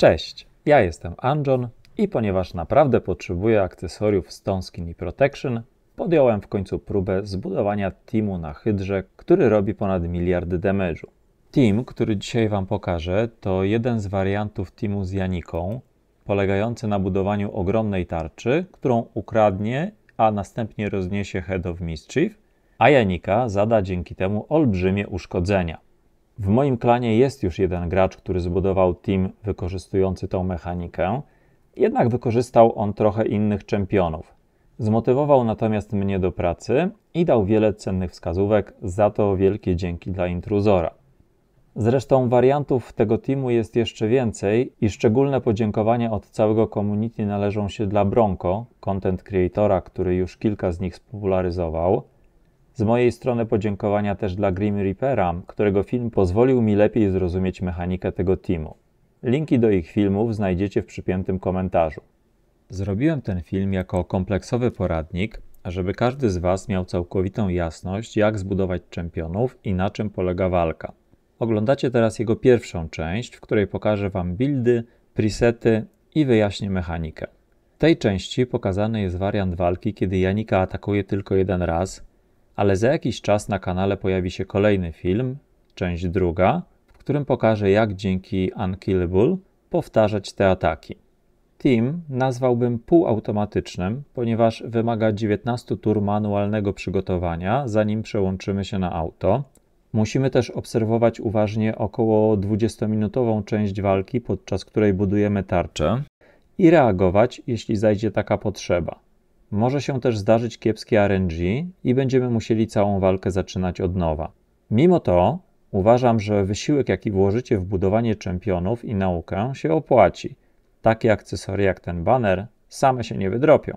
Cześć, ja jestem Anjon i ponieważ naprawdę potrzebuję akcesoriów Stone Skin i Protection, podjąłem w końcu próbę zbudowania teamu na Hydrze, który robi ponad miliardy damage'u. Team, który dzisiaj Wam pokażę, to jeden z wariantów teamu z Janiką, polegający na budowaniu ogromnej tarczy, którą ukradnie, a następnie rozniesie Head of Mischief, a Janika zada dzięki temu olbrzymie uszkodzenia. W moim klanie jest już jeden gracz, który zbudował team wykorzystujący tą mechanikę, jednak wykorzystał on trochę innych czempionów. Zmotywował natomiast mnie do pracy i dał wiele cennych wskazówek, za to wielkie dzięki dla intruzora. Zresztą wariantów tego teamu jest jeszcze więcej i szczególne podziękowania od całego community należą się dla Bronco, content creatora, który już kilka z nich spopularyzował, z mojej strony podziękowania też dla Grim Reapera, którego film pozwolił mi lepiej zrozumieć mechanikę tego teamu. Linki do ich filmów znajdziecie w przypiętym komentarzu. Zrobiłem ten film jako kompleksowy poradnik, żeby każdy z Was miał całkowitą jasność, jak zbudować czempionów i na czym polega walka. Oglądacie teraz jego pierwszą część, w której pokażę Wam buildy, presety i wyjaśnię mechanikę. W tej części pokazany jest wariant walki, kiedy Janika atakuje tylko jeden raz, ale za jakiś czas na kanale pojawi się kolejny film, część druga, w którym pokażę jak dzięki Unkillable powtarzać te ataki. Team nazwałbym półautomatycznym, ponieważ wymaga 19 tur manualnego przygotowania, zanim przełączymy się na auto. Musimy też obserwować uważnie około 20-minutową część walki, podczas której budujemy tarczę i reagować, jeśli zajdzie taka potrzeba. Może się też zdarzyć kiepskie RNG i będziemy musieli całą walkę zaczynać od nowa. Mimo to uważam, że wysiłek, jaki włożycie w budowanie czempionów i naukę, się opłaci. Takie akcesoria jak ten banner same się nie wydropią.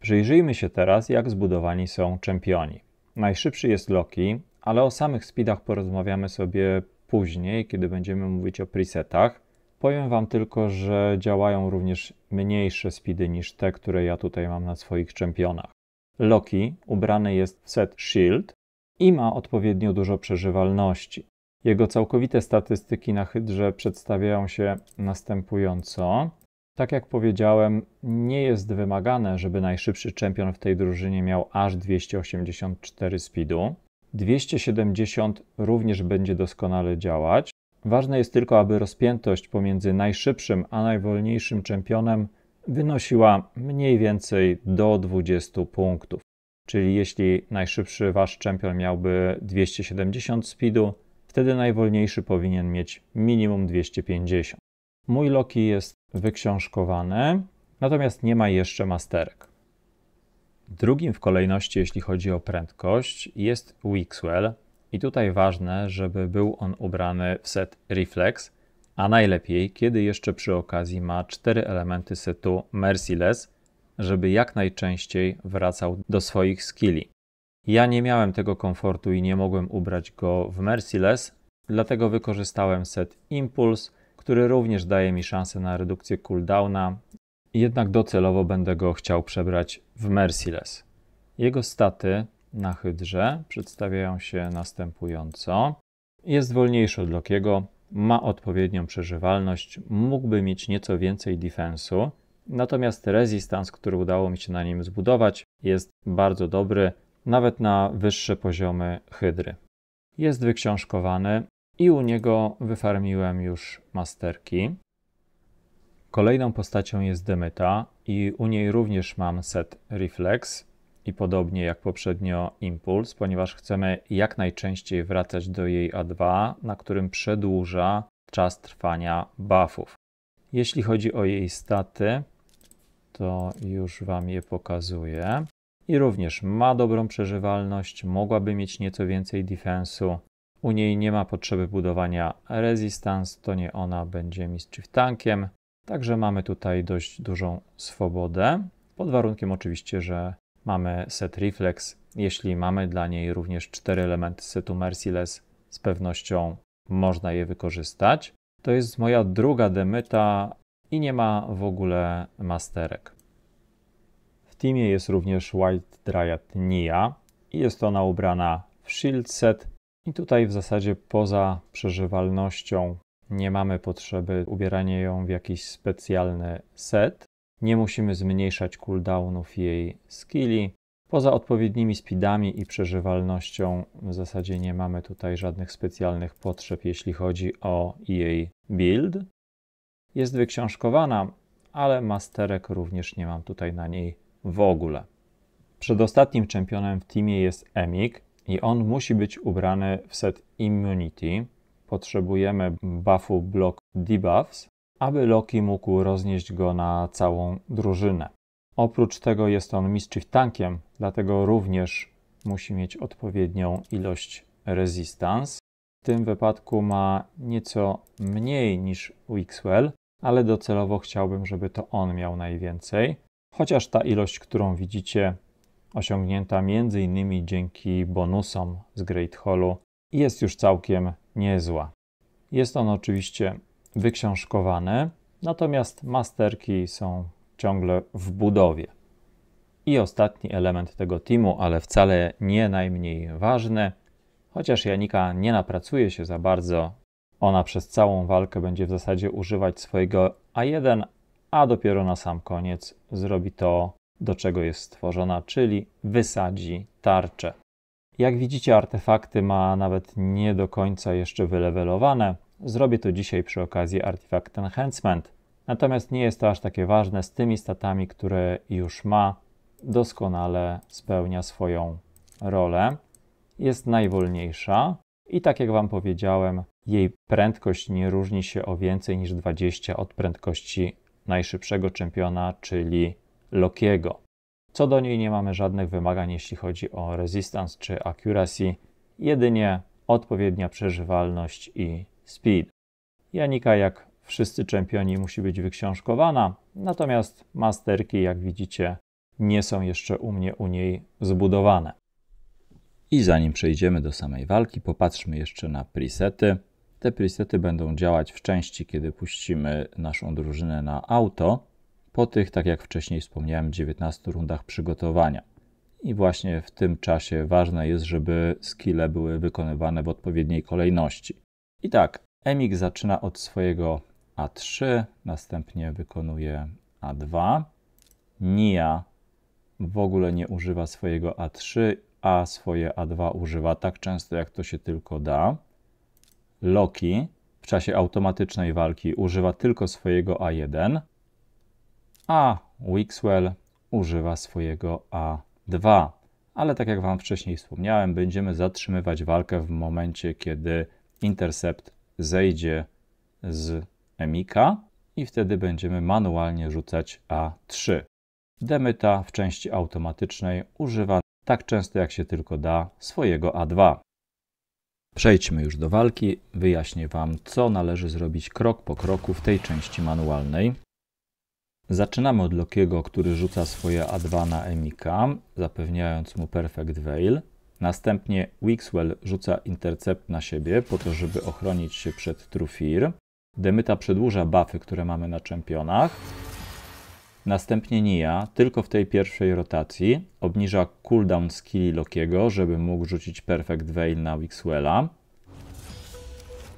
Przyjrzyjmy się teraz, jak zbudowani są czempioni. Najszybszy jest Loki, ale o samych speedach porozmawiamy sobie później, kiedy będziemy mówić o presetach. Powiem Wam tylko, że działają również mniejsze speedy niż te, które ja tutaj mam na swoich czempionach. Loki ubrany jest w set Shield i ma odpowiednio dużo przeżywalności. Jego całkowite statystyki na hydrze przedstawiają się następująco. Tak jak powiedziałem, nie jest wymagane, żeby najszybszy czempion w tej drużynie miał aż 284 speedu. 270 również będzie doskonale działać, Ważne jest tylko, aby rozpiętość pomiędzy najszybszym a najwolniejszym czempionem wynosiła mniej więcej do 20 punktów. Czyli jeśli najszybszy wasz czempion miałby 270 speedu, wtedy najwolniejszy powinien mieć minimum 250. Mój Loki jest wyksiążkowany, natomiast nie ma jeszcze masterek. Drugim w kolejności, jeśli chodzi o prędkość, jest Wixwell, i tutaj ważne, żeby był on ubrany w set Reflex, a najlepiej, kiedy jeszcze przy okazji ma cztery elementy setu Merciless, żeby jak najczęściej wracał do swoich skilli. Ja nie miałem tego komfortu i nie mogłem ubrać go w Merciless, dlatego wykorzystałem set Impulse, który również daje mi szansę na redukcję cooldowna, jednak docelowo będę go chciał przebrać w Merciless. Jego staty na hydrze przedstawiają się następująco. Jest wolniejszy od Lokiego, ma odpowiednią przeżywalność, mógłby mieć nieco więcej defensu, natomiast resistance, który udało mi się na nim zbudować, jest bardzo dobry, nawet na wyższe poziomy hydry. Jest wyksiążkowany i u niego wyfarmiłem już masterki. Kolejną postacią jest Demyta i u niej również mam set Reflex i podobnie jak poprzednio impuls, ponieważ chcemy jak najczęściej wracać do jej A2, na którym przedłuża czas trwania buffów. Jeśli chodzi o jej staty, to już Wam je pokazuję. I również ma dobrą przeżywalność, mogłaby mieć nieco więcej defensu. U niej nie ma potrzeby budowania resistance, to nie ona będzie mischief tankiem. Także mamy tutaj dość dużą swobodę, pod warunkiem oczywiście, że Mamy set reflex. Jeśli mamy dla niej również cztery elementy setu merciless, z pewnością można je wykorzystać. To jest moja druga demyta i nie ma w ogóle masterek. W teamie jest również white Dryad Nia i jest ona ubrana w Shield Set i tutaj w zasadzie poza przeżywalnością nie mamy potrzeby ubierania ją w jakiś specjalny set. Nie musimy zmniejszać cooldownów jej skilli. Poza odpowiednimi speedami i przeżywalnością w zasadzie nie mamy tutaj żadnych specjalnych potrzeb, jeśli chodzi o jej build. Jest wyksiążkowana, ale masterek również nie mam tutaj na niej w ogóle. Przedostatnim czempionem w teamie jest Emik i on musi być ubrany w set Immunity. Potrzebujemy buffu Block Debuffs aby Loki mógł roznieść go na całą drużynę. Oprócz tego jest on mischief tankiem, dlatego również musi mieć odpowiednią ilość resistance. W tym wypadku ma nieco mniej niż Wixwell, ale docelowo chciałbym, żeby to on miał najwięcej. Chociaż ta ilość, którą widzicie, osiągnięta m.in. dzięki bonusom z Great Hallu, jest już całkiem niezła. Jest on oczywiście wyksiążkowane, natomiast masterki są ciągle w budowie. I ostatni element tego teamu, ale wcale nie najmniej ważny, chociaż Janika nie napracuje się za bardzo, ona przez całą walkę będzie w zasadzie używać swojego A1, a dopiero na sam koniec zrobi to, do czego jest stworzona, czyli wysadzi tarczę. Jak widzicie, artefakty ma nawet nie do końca jeszcze wylewelowane, Zrobię to dzisiaj przy okazji Artifact Enhancement. Natomiast nie jest to aż takie ważne z tymi statami, które już ma. Doskonale spełnia swoją rolę. Jest najwolniejsza i tak jak Wam powiedziałem, jej prędkość nie różni się o więcej niż 20 od prędkości najszybszego czempiona, czyli Lokiego. Co do niej nie mamy żadnych wymagań, jeśli chodzi o resistance czy accuracy, jedynie odpowiednia przeżywalność i Speed. Janika, jak wszyscy czempioni, musi być wyksiążkowana, natomiast masterki, jak widzicie, nie są jeszcze u mnie u niej zbudowane. I zanim przejdziemy do samej walki, popatrzmy jeszcze na presety. Te presety będą działać w części, kiedy puścimy naszą drużynę na auto, po tych, tak jak wcześniej wspomniałem, 19 rundach przygotowania. I właśnie w tym czasie ważne jest, żeby skille były wykonywane w odpowiedniej kolejności. I tak, EMIG zaczyna od swojego A3, następnie wykonuje A2. NIA w ogóle nie używa swojego A3, a swoje A2 używa tak często, jak to się tylko da. Loki w czasie automatycznej walki używa tylko swojego A1, a Wixwell używa swojego A2. Ale tak jak Wam wcześniej wspomniałem, będziemy zatrzymywać walkę w momencie, kiedy intercept zejdzie z emika i wtedy będziemy manualnie rzucać A3. Demyta w części automatycznej używa tak często jak się tylko da swojego A2. Przejdźmy już do walki. Wyjaśnię Wam, co należy zrobić krok po kroku w tej części manualnej. Zaczynamy od Lokiego, który rzuca swoje A2 na Emika, zapewniając mu perfect veil. Następnie Wixwell rzuca intercept na siebie po to, żeby ochronić się przed Trufir. Demyta przedłuża buffy, które mamy na czempionach. Następnie Nia, tylko w tej pierwszej rotacji, obniża cooldown skilli Lokiego, żeby mógł rzucić Perfect Veil na Wixwella.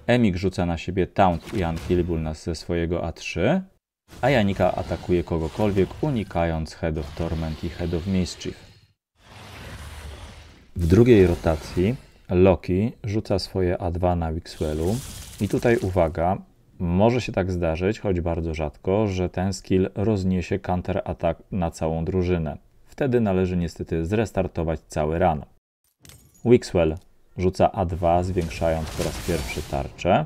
Emik rzuca na siebie Taunt i Unkillable nas ze swojego A3, a Janika atakuje kogokolwiek, unikając Head of Torment i Head of Mischief. W drugiej rotacji Loki rzuca swoje A2 na Wixwellu i tutaj uwaga, może się tak zdarzyć, choć bardzo rzadko, że ten skill rozniesie atak na całą drużynę. Wtedy należy niestety zrestartować cały run. Wixwell rzuca A2 zwiększając po raz pierwszy tarczę.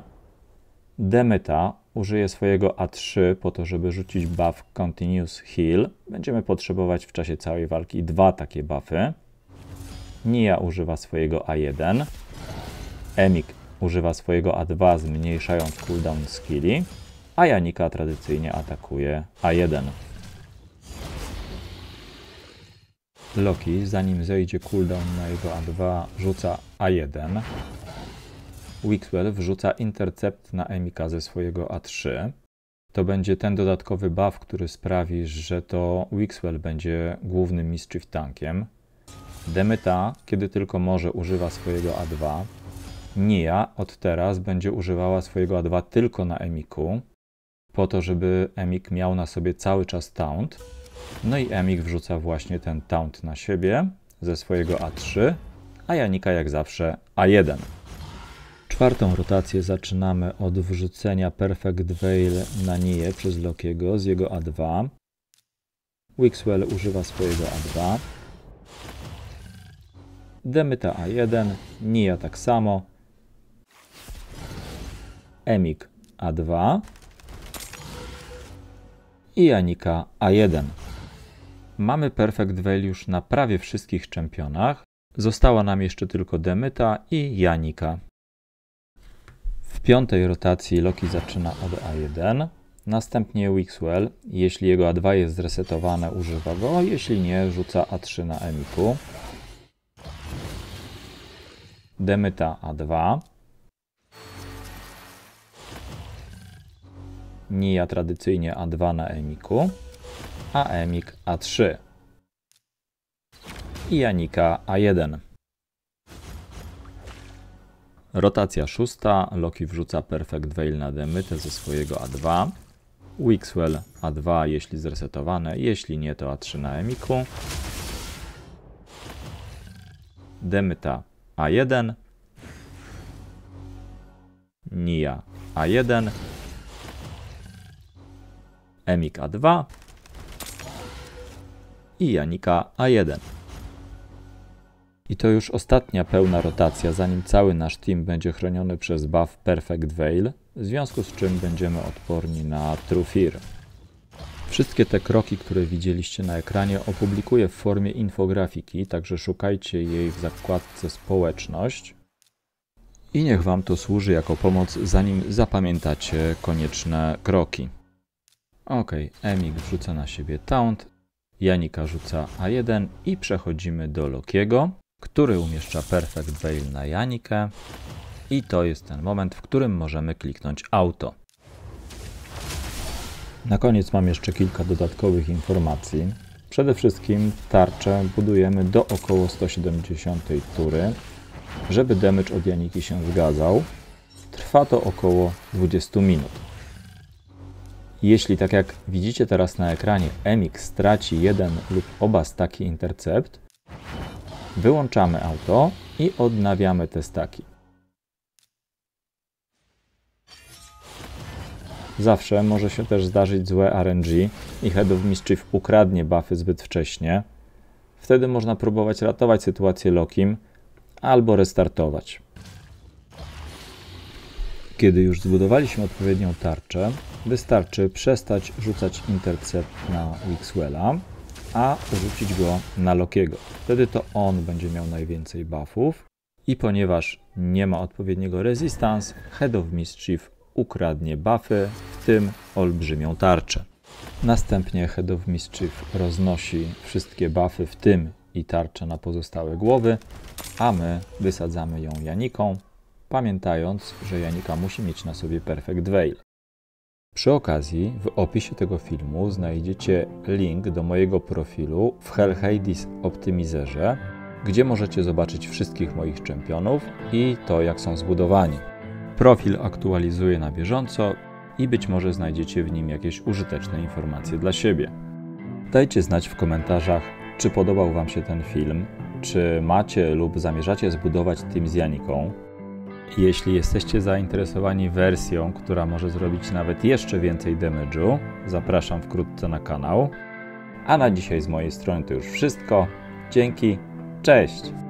Demyta użyje swojego A3 po to, żeby rzucić buff Continuous Heal. Będziemy potrzebować w czasie całej walki dwa takie buffy. Nia używa swojego A1. Emik używa swojego A2, zmniejszając cooldown skilli. A Janika tradycyjnie atakuje A1. Loki, zanim zejdzie cooldown na jego A2, rzuca A1. Wixwell wrzuca intercept na Emika ze swojego A3. To będzie ten dodatkowy buff, który sprawi, że to Wixwell będzie głównym mischief tankiem. Demyta, kiedy tylko może, używa swojego A2. Nia od teraz będzie używała swojego A2 tylko na Emiku, po to, żeby Emik miał na sobie cały czas taunt. No i Emik wrzuca właśnie ten taunt na siebie ze swojego A3, a Janika jak zawsze A1. Czwartą rotację zaczynamy od wrzucenia Perfect Veil na Niję przez Lokiego z jego A2. Wixwell używa swojego A2. Demyta A1, Nia tak samo, Emik A2 i Janika A1. Mamy perfect value na prawie wszystkich czempionach. Została nam jeszcze tylko Demyta i Janika. W piątej rotacji Loki zaczyna od A1, następnie Wixwell. Jeśli jego A2 jest zresetowane, używa go, jeśli nie, rzuca A3 na Emiku demyta A2, nija tradycyjnie A2 na emiku, a emik A3 i Janika A1. Rotacja szósta, Loki wrzuca Perfect Veil na demytę ze swojego A2, Wixwell A2 jeśli zresetowane, jeśli nie to A3 na emiku, demyta a1. Nia A1. Emik A2. I Janika A1. I to już ostatnia pełna rotacja, zanim cały nasz team będzie chroniony przez buff Perfect Veil, w związku z czym będziemy odporni na True Fear. Wszystkie te kroki, które widzieliście na ekranie, opublikuję w formie infografiki, także szukajcie jej w zakładce Społeczność. I niech Wam to służy jako pomoc, zanim zapamiętacie konieczne kroki. Ok, Emik wrzuca na siebie taunt, Janika rzuca A1 i przechodzimy do Lokiego, który umieszcza Perfect Veil na Janikę. I to jest ten moment, w którym możemy kliknąć auto. Na koniec mam jeszcze kilka dodatkowych informacji. Przede wszystkim tarczę budujemy do około 170 tury, żeby damage od Janiki się zgadzał. Trwa to około 20 minut. Jeśli tak jak widzicie teraz na ekranie Emik straci jeden lub oba staki intercept, wyłączamy auto i odnawiamy te staki. Zawsze może się też zdarzyć złe RNG i Head of Mischief ukradnie buffy zbyt wcześnie. Wtedy można próbować ratować sytuację Lokim albo restartować. Kiedy już zbudowaliśmy odpowiednią tarczę, wystarczy przestać rzucać intercept na Wixwella, a rzucić go na Lokiego. Wtedy to on będzie miał najwięcej buffów i ponieważ nie ma odpowiedniego resistance, Head of Mischief ukradnie buffy, w tym olbrzymią tarczę. Następnie Head of Mischief roznosi wszystkie buffy, w tym i tarczę na pozostałe głowy, a my wysadzamy ją Janiką, pamiętając, że Janika musi mieć na sobie Perfect Veil. Przy okazji w opisie tego filmu znajdziecie link do mojego profilu w Hellhades Optimizerze, gdzie możecie zobaczyć wszystkich moich czempionów i to jak są zbudowani. Profil aktualizuję na bieżąco i być może znajdziecie w nim jakieś użyteczne informacje dla siebie. Dajcie znać w komentarzach, czy podobał Wam się ten film, czy macie lub zamierzacie zbudować tym z Janiką. Jeśli jesteście zainteresowani wersją, która może zrobić nawet jeszcze więcej damage'u, zapraszam wkrótce na kanał. A na dzisiaj z mojej strony to już wszystko. Dzięki, cześć!